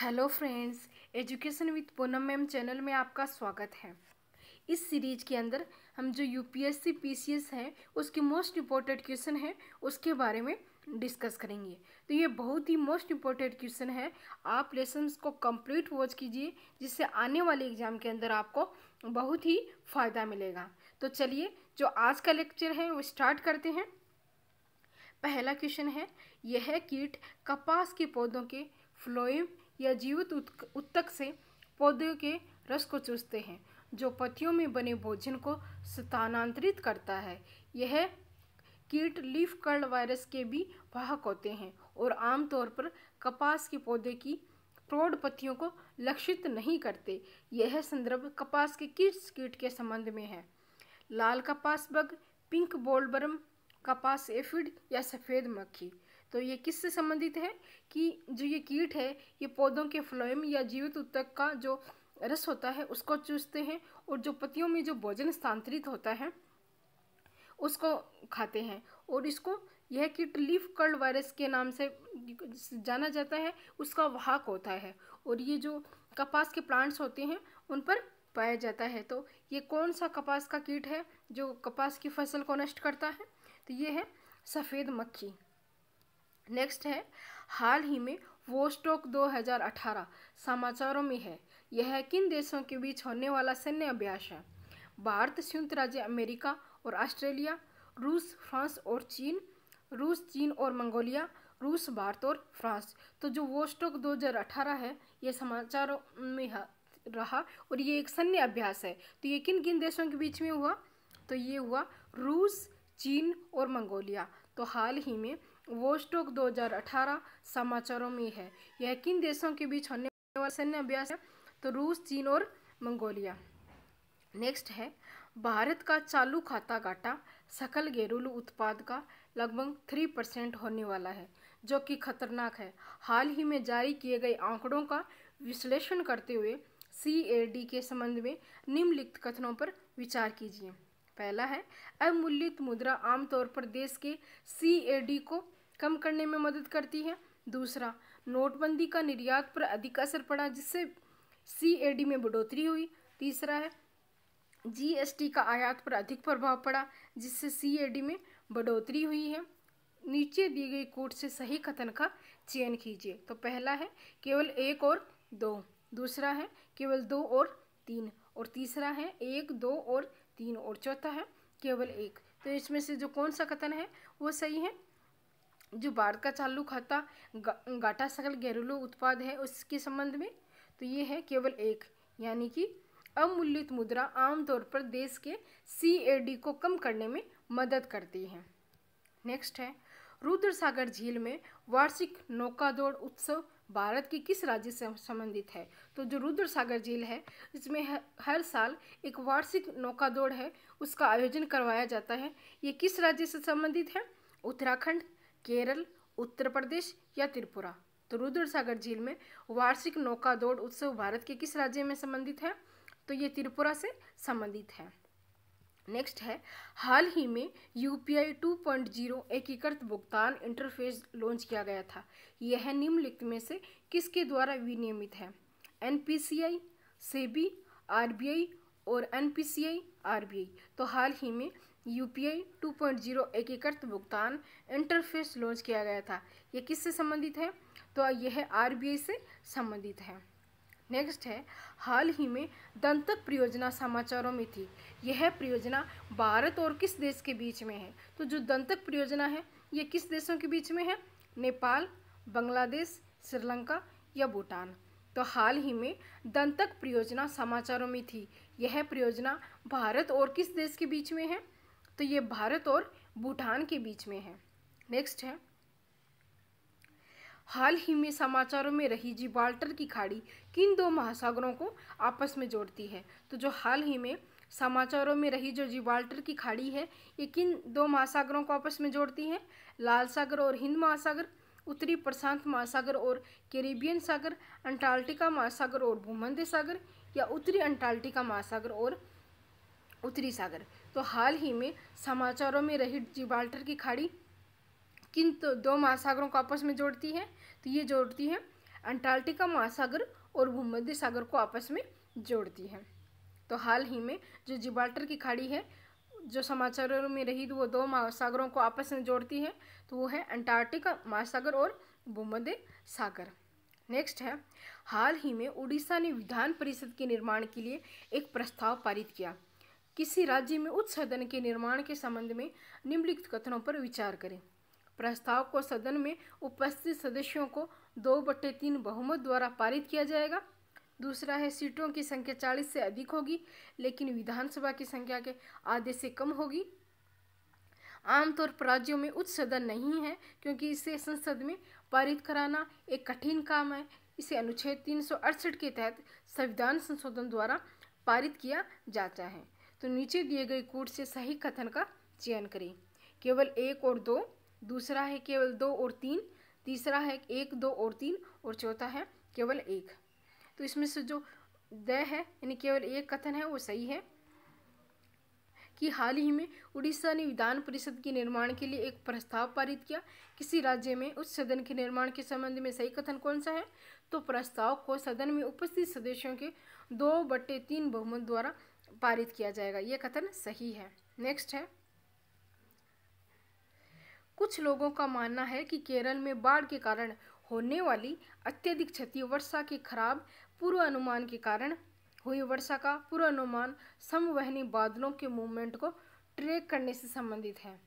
hello friends education with Poonam ma'am channel में आपका स्वागत है इस सीरीज के अंदर हम जो यूपीएससी पीसीएस है उसके मोस्ट इम्पोर्टेंट क्वेश्चन है उसके बारे में डिस्कस करेंगे तो ये बहुत ही मोस्ट इम्पोर्टेंट क्वेश्चन है आप लेसन को कंप्लीट वॉच कीजिए जिससे आने वाले एग्जाम के अंदर आपको बहुत ही फ़ायदा मिलेगा तो चलिए जो आज का लेक्चर है वो स्टार्ट करते हैं पहला क्वेश्चन है यह कीट कपास के पौधों के फ्लोएम या जीवित उत्तक से पौधे के रस को चूसते हैं जो पत्तियों में बने भोजन को स्थानांतरित करता है यह कीट लीफ कर्ल वायरस के भी वाहक होते हैं और आमतौर पर कपास के पौधे की प्रौढ़ पत्तियों को लक्षित नहीं करते यह संदर्भ कपास के किस कीट के संबंध में है लाल कपास बग पिंक बोलबरम कपास एफिड या सफ़ेद मक्खी तो ये किससे संबंधित है कि जो ये कीट है ये पौधों के फ्लोएम या जीवित उत्तक का जो रस होता है उसको चूसते हैं और जो पतियों में जो भोजन स्थानांतरित होता है उसको खाते हैं और इसको यह कीट लीफ कर्ड वायरस के नाम से जाना जाता है उसका वाहक होता है और ये जो कपास के प्लांट्स होते हैं उन पर पाया जाता है तो ये कौन सा कपास का कीट है जो कपास की फसल को नष्ट करता है तो ये है सफ़ेद मक्खी नेक्स्ट है हाल ही में वोस्टोक 2018 समाचारों में है यह किन देशों के बीच होने वाला सैन्य अभ्यास है भारत संयुक्त राज्य अमेरिका और ऑस्ट्रेलिया रूस फ्रांस और चीन रूस चीन और मंगोलिया रूस भारत और फ्रांस तो जो वोस्टोक 2018 है ये समाचारों में रहा और ये एक सैन्य अभ्यास है तो ये किन किन देशों के बीच में हुआ तो ये हुआ रूस चीन और मंगोलिया तो हाल ही में वो स्टोक 2018 समाचारों में है यह किन देशों के बीच होने वाला सैन्य अभ्यास है तो रूस चीन और मंगोलिया नेक्स्ट है भारत का चालू खाता घाटा सकल घरेलू उत्पाद का लगभग थ्री परसेंट होने वाला है जो कि खतरनाक है हाल ही में जारी किए गए आंकड़ों का विश्लेषण करते हुए सी के संबंध में निम्नलिखित कथनों पर विचार कीजिए पहला है अवमूल्यित मुद्रा आमतौर पर देश के डी को कम करने में मदद करती है दूसरा नोटबंदी का निर्यात पर अधिक असर पड़ा जिससे डी में बढ़ोतरी हुई तीसरा है जीएसटी का आयात पर अधिक प्रभाव पड़ा जिससे डी में बढ़ोतरी हुई है नीचे दी गई कोट से सही कथन का चयन कीजिए तो पहला है केवल एक और दो दूसरा है केवल दो और तीन और तीसरा है एक दो और तीन और चौथा है केवल एक तो इसमें से जो कौन सा कथन है वो सही है जो भारत का चालू खाता गा, गाटा सकल घरेलू उत्पाद है उसके संबंध में तो ये है केवल एक यानी कि अमूल्यित मुद्रा आमतौर पर देश के सी को कम करने में मदद करती है नेक्स्ट है रुद्र सागर झील में वार्षिक नौका दौड़ उत्सव भारत के किस राज्य से संबंधित है तो जो रुद्र सागर झील है इसमें हर साल एक वार्षिक नौका दौड़ है उसका आयोजन करवाया जाता है ये किस राज्य से संबंधित है उत्तराखंड केरल उत्तर प्रदेश या त्रिपुरा तो रुद्र सागर झील में वार्षिक नौका दौड़ उत्सव भारत के किस राज्य में संबंधित है तो ये त्रिपुरा से संबंधित है नेक्स्ट है हाल ही में U P I two point zero एकीकृत भुगतान इंटरफेस लॉन्च किया गया था यह निम्नलिखित में से किसके द्वारा विनियमित है N P C I SEBI R B I और N P C I R B I तो हाल ही में U P I two point zero एकीकृत भुगतान इंटरफेस लॉन्च किया गया था यह किससे संबंधित है तो यह आर बी आई से संबंधित है नेक्स्ट है हाल ही में दंतक परियोजना समाचारों में थी यह परियोजना भारत और किस देश के बीच में है तो जो दंतक परियोजना है ये किस देशों के बीच में है नेपाल बांग्लादेश श्रीलंका या भूटान तो हाल ही में दंतक परियोजना समाचारों में थी यह परियोजना भारत और किस देश के बीच में है तो ये भारत और भूटान के बीच में है नेक्स्ट है हाल ही में समाचारों में रही जिब्राल्टर की खाड़ी किन दो महासागरों को आपस में जोड़ती है तो जो हाल ही में समाचारों में रही जो जिब्राल्टर की खाड़ी है ये किन दो महासागरों को आपस में जोड़ती है लाल सागर और हिंद महासागर उत्तरी प्रशांत महासागर और कैरिबियन सागर अंटार्कटिका महासागर और भूमध्य सागर या उत्तरी अंटार्कटिका महासागर और उत्तरी सागर तो हाल ही में समाचारों में रही जिब्राल्टर की खाड़ी किन तो दो महासागरों को आपस में जोड़ती है तो ये जोड़ती है अंटार्कटिका महासागर और भूमध्य सागर को आपस में जोड़ती है तो हाल ही में जो जिबाल्टर की खाड़ी है जो समाचारों में रही वो दो महासागरों को आपस में जोड़ती है तो वो है अंटार्कटिका महासागर और भूमध्य सागर नेक्स्ट है हाल ही में उड़ीसा ने विधान परिषद के निर्माण के लिए एक प्रस्ताव पारित किया किसी राज्य में उच्च सदन के निर्माण के संबंध में निम्नलिखित कथनों पर विचार करें प्रस्ताव को सदन में उपस्थित सदस्यों को दो बट्टे तीन बहुमत द्वारा पारित किया जाएगा दूसरा है सीटों की संख्या चालीस से अधिक होगी लेकिन विधानसभा की संख्या के आधे से कम होगी आमतौर पर राज्यों में उच्च सदन नहीं है क्योंकि इसे संसद में पारित कराना एक कठिन काम है इसे अनुच्छेद तीन के तहत संविधान संशोधन द्वारा पारित किया जाता है तो नीचे दिए गए कूट से सही कथन का चयन करें केवल एक और दो दूसरा है केवल दो और तीन तीसरा है एक दो और तीन और चौथा है केवल एक तो इसमें से जो द है यानी केवल एक कथन है वो सही है कि हाल ही में उड़ीसा ने विधान परिषद के निर्माण के लिए एक प्रस्ताव पारित किया किसी राज्य में उस सदन के निर्माण के संबंध में सही कथन कौन सा है तो प्रस्ताव को सदन में उपस्थित सदस्यों के दो बट्टे तीन बहुमत द्वारा पारित किया जाएगा यह कथन सही है नेक्स्ट है कुछ लोगों का मानना है कि केरल में बाढ़ के कारण होने वाली अत्यधिक क्षति वर्षा के खराब पूर्वानुमान के कारण हुई वर्षा का पूर्वानुमान समवहनी बादलों के मूवमेंट को ट्रैक करने से संबंधित है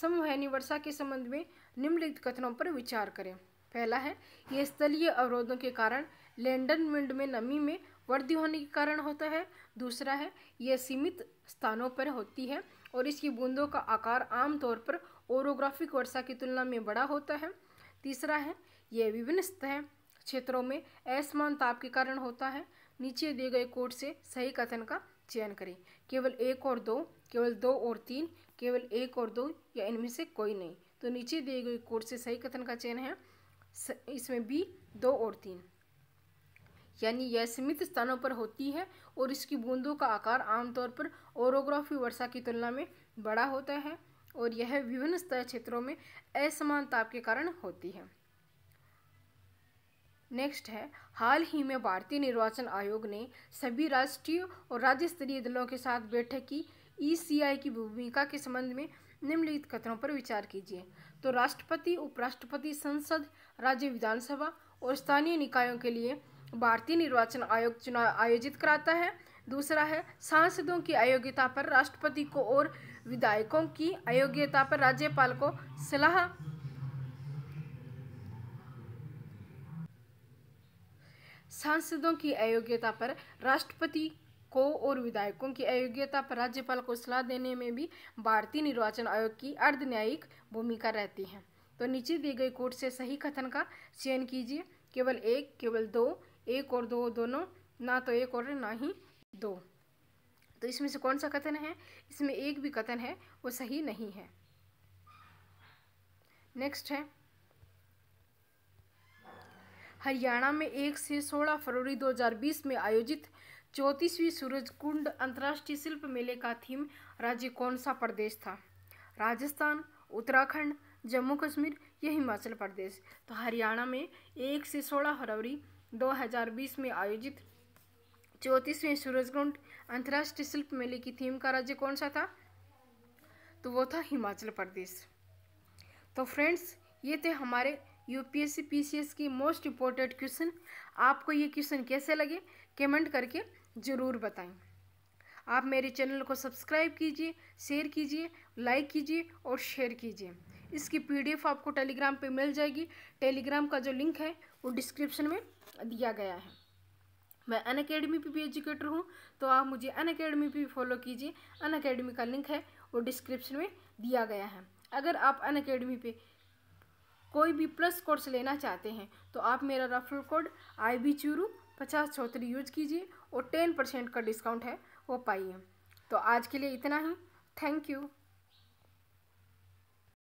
समवहनी वर्षा के संबंध में निम्नलिखित कथनों पर विचार करें पहला है ये स्थलीय अवरोधों के कारण लैंडन विंड में नमी में वृद्धि होने के कारण होता है दूसरा है यह सीमित स्थानों पर होती है और इसकी बूंदों का आकार आमतौर पर ओरोग्राफिक वर्षा की तुलना में बड़ा होता है तीसरा है यह विभिन्न सतह क्षेत्रों में असमान ताप के कारण होता है नीचे दिए गए कोड से सही कथन का चयन करें केवल एक और दो केवल दो और तीन केवल एक और दो या इनमें से कोई नहीं तो नीचे दिए गए कोड से सही कथन का चयन है इसमें बी दो और तीन यानी यह सीमित स्थानों पर होती है और इसकी बूंदों का आकार आमतौर पर ओरोग्राफी वर्षा की तुलना में बड़ा होता है और यह विभिन्न स्तर क्षेत्रों में असमान ताप के कारण होती है नेक्स्ट है हाल ही में भारतीय निर्वाचन आयोग ने सभी राष्ट्रीय और राज्य स्तरीय दलों के साथ बैठक की ईसीआई e की भूमिका के संबंध में निम्नलिखित कथनों पर विचार कीजिए तो राष्ट्रपति उपराष्ट्रपति संसद राज्य विधानसभा और स्थानीय निकायों के लिए भारतीय निर्वाचन आयोग चुनाव आयोजित कराता है दूसरा है सांसदों की अयोग्यता पर राष्ट्रपति को और विधायकों की अयोग्यता पर राज्यपाल को सलाह सांसदों की अयोग्यता पर राष्ट्रपति को और विधायकों की अयोग्यता पर राज्यपाल को सलाह देने में भी भारतीय निर्वाचन आयोग की अर्धन्यायिक भूमिका रहती है तो नीचे दी गई कोर्ट से सही कथन का चयन कीजिए केवल एक केवल दो एक और दो दोनों ना तो एक और ना ही दो तो इसमें से कौन सा कथन है इसमें एक भी कथन है वो सही नहीं है नेक्स्ट है हरियाणा में एक से सोलह फरवरी 2020 में आयोजित चौंतीसवीं कुंड अंतर्राष्ट्रीय शिल्प मेले का थीम राज्य कौन सा प्रदेश था राजस्थान उत्तराखंड जम्मू कश्मीर या हिमाचल प्रदेश तो हरियाणा में एक से सोलह फरवरी 2020 में आयोजित चौंतीसवें सूरजकुंड अंतर्राष्ट्रीय शिल्प मेले की थीम का राज्य कौन सा था तो वो था हिमाचल प्रदेश तो फ्रेंड्स ये थे हमारे यूपीएससी पीसीएस की मोस्ट इम्पोर्टेंट क्वेश्चन आपको ये क्वेश्चन कैसे लगे कमेंट करके ज़रूर बताएं आप मेरे चैनल को सब्सक्राइब कीजिए शेयर कीजिए लाइक कीजिए और शेयर कीजिए इसकी पीडीएफ आपको टेलीग्राम पे मिल जाएगी टेलीग्राम का जो लिंक है वो डिस्क्रिप्शन में दिया गया है मैं अन अकेडमी पर भी एजुकेटर हूँ तो आप मुझे अन अकेडमी पर भी फॉलो कीजिए अन अकेडमी का लिंक है वो डिस्क्रिप्शन में दिया गया है अगर आप अन अकेडमी पर कोई भी प्लस कोर्स लेना चाहते हैं तो आप मेरा referral code I B Churu पचास चौथरी यूज कीजिए और टेन परसेंट का डिस्काउंट है वो पाइए तो आज के लिए इतना ही थैंक यू